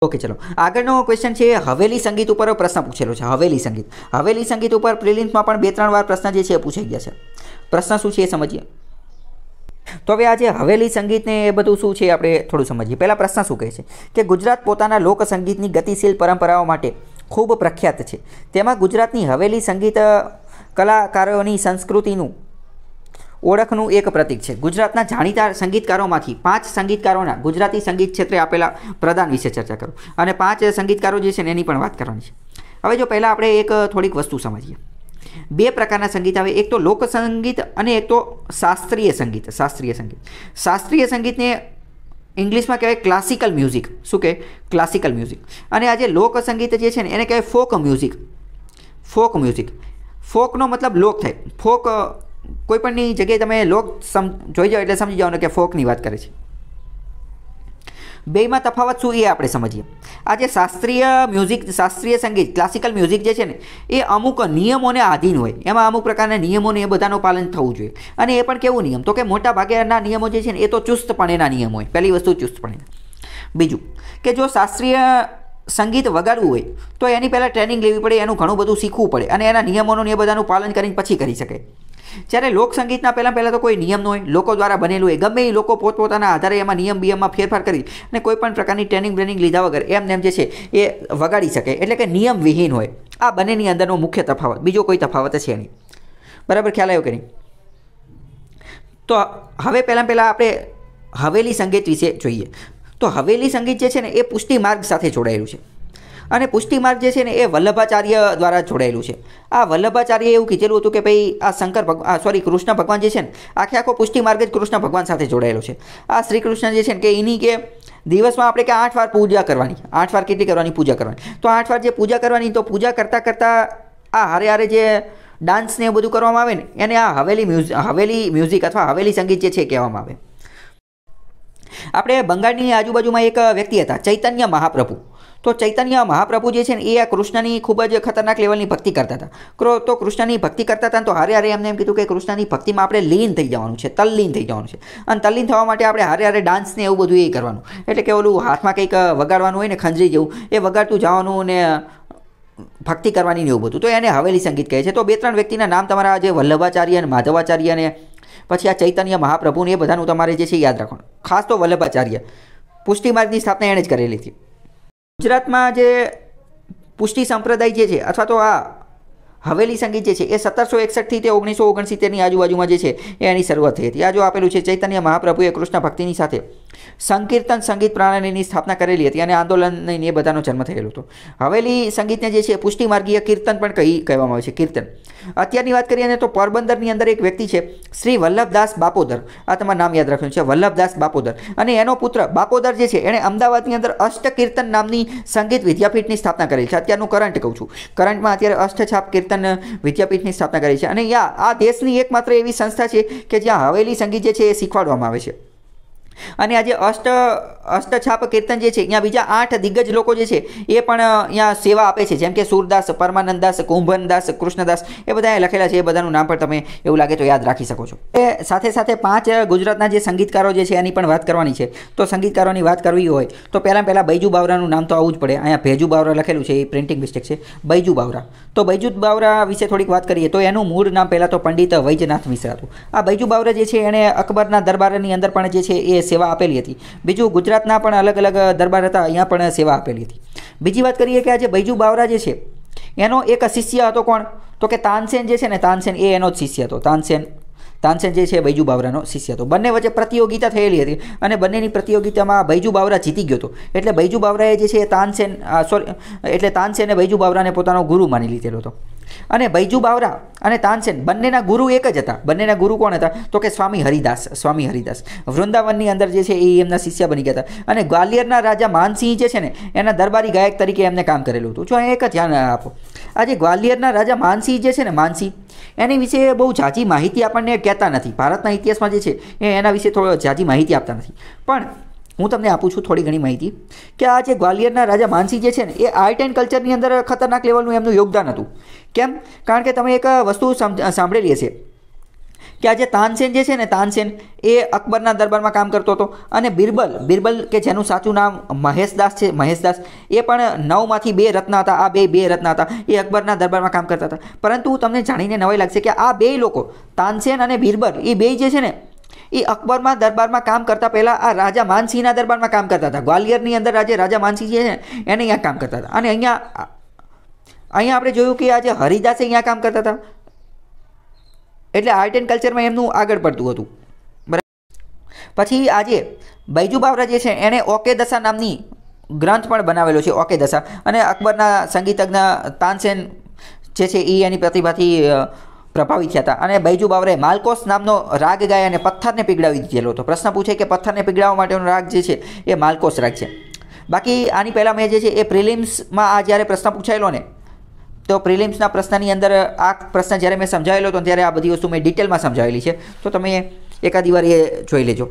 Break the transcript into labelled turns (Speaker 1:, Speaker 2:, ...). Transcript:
Speaker 1: okay ચલો આગળનો question છે હવેલી સંગીત ઉપર પ્રશ્ન પૂછેલો છે હવેલી સંગીત હવેલી સંગીત ઉપર પ્રિલિમ્સમાં પણ બે ત્રણ વાર પ્રશ્ન જે છે પૂછાઈ ગયા છે પ્રશ્ન શું છે એ સમજીએ તો હવે આજે હવેલી સંગીતને એ બધું શું છે આપણે થોડું સમજીએ પહેલાં પ્રશ્ન શું કહે છે કે ગુજરાત પોતાના લોક સંગીતની ગતિશીલ પરંપરાઓ માટે ખૂબ પ્રખ્યાત છે તેમાં ગુજરાતની હવેલી સંગીત કલાકારોની સંસ્કૃતિનું ઓળખનું એક પ્રતીક છે ગુજરાતના જાણીતા સંગીતકારોમાંથી પાંચ સંગીતકારોના ગુજરાતી સંગીત ક્ષેત્રે આપેલા પ્રદાન વિશે ચર્ચા કરો અને પાંચ સંગીતકારો જે છે એની પણ વાત કરવાની છે હવે જો પહેલાં આપણે એક થોડીક વસ્તુ સમજીએ બે પ્રકારના સંગીત આવે એક તો લોક સંગીત અને એક તો શાસ્ત્રીય સંગીત શાસ્ત્રીય સંગીત શાસ્ત્રીય સંગીતને ઇંગ્લિશમાં કહેવાય ક્લાસિકલ મ્યુઝિક શું કહે ક્લાસિકલ મ્યુઝિક અને આજે જે લોક સંગીત જે છે ને એને કહેવાય ફોક મ્યુઝિક ફોક મ્યુઝિક ફોકનો મતલબ લોક થાય ફોક કોઈપણની જગ્યાએ તમે લોક સમ જોઈ જાઓ એટલે સમજી જાઓ કે ફોકની વાત કરે છે બેમાં તફાવત શું એ આપણે સમજીએ આજે શાસ્ત્રીય મ્યુઝિક શાસ્ત્રીય સંગીત ક્લાસિકલ મ્યુઝિક જે છે ને એ અમુક નિયમોને આધીન હોય એમાં અમુક પ્રકારના નિયમોને એ બધાનું પાલન થવું જોઈએ અને એ પણ કેવું નિયમ તો કે મોટા ભાગેના નિયમો જે છે ને એ તો ચુસ્તપણેના નિયમ હોય પહેલી વસ્તુ ચુસ્તપણે બીજું કે જો શાસ્ત્રીય સંગીત વગાડવું હોય તો એની પહેલાં ટ્રેનિંગ લેવી પડે એનું ઘણું બધું શીખવું પડે અને એના નિયમોનું એ બધાનું પાલન કરીને પછી કરી શકે જ્યારે લોકસંગીતના પહેલાં પહેલાં તો કોઈ નિયમ ન હોય લોકો દ્વારા બનેલું હોય ગમે એ લોકો પોતપોતાના આધારે એમાં નિયમ બિયમમાં ફેરફાર કરી અને કોઈ પણ પ્રકારની ટ્રેનિંગ બ્રેનિંગ લીધા વગર એમને એમ જે છે એ વગાડી શકે એટલે કે નિયમ વિહીન હોય આ બંનેની અંદરનો મુખ્ય તફાવત બીજો કોઈ તફાવત છે નહીં બરાબર ખ્યાલ આવ્યો કે નહીં તો હવે પહેલાં પહેલાં આપણે હવેલી સંગીત વિશે જોઈએ તો હવેલી સંગીત જે છે ને એ પુષ્ટિ માર્ગ સાથે જોડાયેલું છે અને પુષ્ટિ માર્ગ જે છે ને એ વલ્લભાચાર્ય દ્વારા જોડાયેલું છે આ વલ્લભાચાર્ય એવું કીધેલું હતું કે ભાઈ આ શંકર ભગવાન સોરી કૃષ્ણ ભગવાન જે છે ને આખે આખો પુષ્ટિ માર્ગ જ કૃષ્ણ ભગવાન સાથે જોડાયેલો છે આ શ્રી કૃષ્ણ જે છે ને કે એની કે દિવસમાં આપણે કે આઠ વાર પૂજા કરવાની આઠ વાર કેટલી કરવાની પૂજા કરવાની તો આઠ વાર જે પૂજા કરવાની તો પૂજા કરતાં કરતાં આ હારે હારે જે ડાન્સ ને એવું બધું કરવામાં આવે ને એને આ હવેલી મ્યુઝિક હવેલી મ્યુઝિક અથવા હવેલી સંગીત જે છે કહેવામાં આવે આપણે બંગાળની આજુબાજુમાં એક વ્યક્તિ હતા ચૈતન્ય મહાપ્રભુ તો ચૈતન્ય મહાપ્રભુ જે છે ને એ આ કૃષ્ણની ખૂબ જ ખતરનાક લેવલની ભક્તિ કરતા હતા તો કૃષ્ણની ભક્તિ કરતા હતા તો હારે હારે એમને એમ કીધું કે કૃષ્ણની ભક્તિમાં આપણે લીન થઈ જવાનું છે તલ્લીન થઈ જવાનું છે અને તલ્લીન થવા માટે આપણે હારે હારે ડાન્સને એવું બધું એ કરવાનું એટલે કે ઓલું હાથમાં કંઈક વગાડવાનું હોય ને ખંજરી જેવું એ વગાડતું જવાનું ને ભક્તિ કરવાની ને એવું બધું તો એને હવેલી સંગીત કહે છે તો બે ત્રણ વ્યક્તિના નામ તમારા જે વલ્લભાચાર્ય અને માધવાચાર્ય અને પછી આ ચૈતન્ય મહાપ્રભુને એ બધાનું તમારે જે છે યાદ રાખવાનું ખાસ તો વલ્લભાચાર્ય પુષ્ટિમાર્ગની સ્થાપના એણે જ કરેલી હતી ગુજરાતમાં જે પુષ્ટિ સંપ્રદાય જે છે અથવા તો આ હવેલી સંગીત જે છે એ સત્તરસો એકસઠથી તે ઓગણીસો ઓગણસિત્તેરની આજુબાજુમાં જે છે એ એની શરૂઆત થઈ હતી આ જો આપેલું છે ચૈતન્ય મહાપ્રભુએ કૃષ્ણ ભક્તિની સાથે સંકીર્તન સંગીત પ્રણાલીની સ્થાપના કરેલી હતી અને આંદોલન એ બધાનો જન્મ થયેલો હતો હવેલી સંગીતને જે છે પુષ્ટિ માર્ગીય કીર્તન પણ કહી કહેવામાં આવે છે કીર્તન અત્યારની વાત કરીએ ને તો પોરબંદરની અંદર એક વ્યક્તિ છે શ્રી વલ્લભદાસ બાપોદર આ તમારું નામ યાદ રાખ્યું છે વલ્લભદાસ બાપોદર અને એનો પુત્ર બાપોદર જે છે એણે અમદાવાદની અંદર અષ્ટ કીર્તન નામની સંગીત વિદ્યાપીઠની સ્થાપના કરેલી છે અત્યારનું કરંટ કહું છું કરંટમાં અત્યારે અષ્ટછાપ કીર્તન વિદ્યાપીઠની સ્થાપના કરી છે અને યા આ દેશની એકમાત્ર એવી સંસ્થા છે કે જ્યાં હવેલી સંગીત જે છે એ શીખવાડવામાં આવે છે અને આજે અષ્ટ અષ્ટછાપ કીર્તન જે છે અહીંયા બીજા આઠ દિગ્ગજ લોકો જે છે એ પણ અહીંયા સેવા આપે છે જેમ કે સુરદાસ પરમાનંદાસ કુંભનદાસ કૃષ્ણદાસ એ બધા લખેલા છે એ બધાનું નામ પણ તમે એવું લાગે તો યાદ રાખી શકો છો એ સાથે સાથે પાંચ ગુજરાતના જે સંગીતકારો જે છે એની પણ વાત કરવાની છે તો સંગીતકારોની વાત કરવી હોય તો પહેલાં પહેલાં બૈજુ બાવરાનું નામ તો આવવું જ પડે અહીંયા ભેજુ બાવરા લખેલું છે એ પ્રિન્ટિંગ મિસ્ટેક છે બૈજુ બાવરા તો બૈજુ બાવરા વિશે થોડીક વાત કરીએ તો એનું મૂળ નામ પહેલાં તો પંડિત વૈજનાથ મિશ્રા હતું આ બૈજુ બાવરા જે છે એણે અકબરના દરબારની અંદર પણ જે છે એ સેવા આપેલી હતી બીજું ગુજરાતના પણ અલગ અલગ દરબાર હતા અહીંયા પણ સેવા આપેલી હતી બીજી વાત કરીએ કે આજે બૈજુ બાવરા જે છે એનો એક શિષ્ય હતો કોણ તો કે તાનસેન જે છે ને તાનસેન એ એનો જ શિષ્ય હતો તાનસેન તાનસેન જે છે બૈજુ બાવરાનો શિષ્ય હતો બંને વચ્ચે પ્રતિયોગિતા થયેલી હતી અને બંનેની પ્રતિયોગિતામાં બૈજુ બાવરા જીતી ગયો હતો એટલે બૈજુ બાવરાએ જે છે તાનસેન સોરી એટલે તાનસેને બૈજુ બાવરાને પોતાનો ગુરુ માની લીધેલો હતો અને બૈજુ બાવરા અને તાનસેન બંનેના ગુરુ એક જ હતા બંનેના ગુરુ કોણ હતા તો કે સ્વામી હરિદાસ સ્વામી હરિદાસ વૃંદાવનની અંદર જે છે એ એમના શિષ્ય બની ગયા હતા અને ગ્વાલિયરના રાજા માનસિંહ જે છે ને એના દરબારી ગાયક તરીકે એમને કામ કરેલું હતું જો એક જ ધ્યાન આપો આજે ગ્વાલિયરના રાજા માનસિંહ જે છે ને માનસિંહ એની વિશે બહુ ઝાઝી માહિતી આપણને કહેતા નથી ભારતના ઇતિહાસમાં જે છે એ એના વિશે થોડો ઝાઝી માહિતી આપતા નથી પણ હું તમને આપું છું થોડી ઘણી માહિતી કે આ જે ગ્વાલિયરના રાજા માનસિંહ જે છે ને એ આર્ટ એન્ડ કલ્ચરની અંદર ખતરનાક લેવલનું એમનું યોગદાન હતું કેમ કારણ કે તમે એક વસ્તુ સાંભળેલી હશે કે આજે તાનસેન જે છે ને તાનસેન એ અકબરના દરબારમાં કામ કરતો હતો અને બિરબલ બિરબલ કે જેનું સાચું નામ મહેશદાસ છે મહેશદાસ એ પણ નવમાંથી બે રત્ન હતા આ બે બે રત્ન હતા એ અકબરના દરબારમાં કામ કરતા હતા પરંતુ તમને જાણીને નવાઈ લાગશે કે આ બે લોકો તાનસેન અને બિરબલ એ બે જે છે ને એ અકબરમાં દરબારમાં કામ કરતા પહેલાં આ રાજા માનસિંહના દરબારમાં કામ કરતા હતા ગ્વાલિયરની અંદર આજે રાજા માનસિંહ છે એને અહીંયા કામ કરતા હતા અને અહીંયા અહીંયા આપણે જોયું કે આજે હરિદાસે અહીંયા કામ કરતા હતા એટલે આર્ટ એન્ડ કલ્ચરમાં એમનું આગળ પડતું હતું બરાબર પછી આજે બૈજુ બાવરા જે છે એણે ઓકે દશા નામની ગ્રંથ પણ બનાવેલો છે ઓકે દશા અને અકબરના સંગીતજ્ઞ તાનસેન જે છે એ એની પ્રતિભાથી પ્રભાવિત થયા હતા અને બૈજુ બાવરે માલકોસ નામનો રાગ ગાય અને પથ્થરને પીગડાવી દીધેલો હતો પ્રશ્ન પૂછે કે પથ્થરને પીગળાવવા માટેનો રાગ જે છે એ માલકોસ રાગ છે બાકી આની પહેલાં મેં જે છે એ પ્રિલિમ્સમાં આ જ્યારે પ્રશ્ન પૂછાયેલો ને તો પ્રિલિમ્સના પ્રશ્નની અંદર આ પ્રશ્ન જ્યારે મેં સમજાવેલો હતો ત્યારે આ બધી વસ્તુ મેં ડિટેલમાં સમજાવેલી છે તો તમે એકાદી વાર એ જોઈ લેજો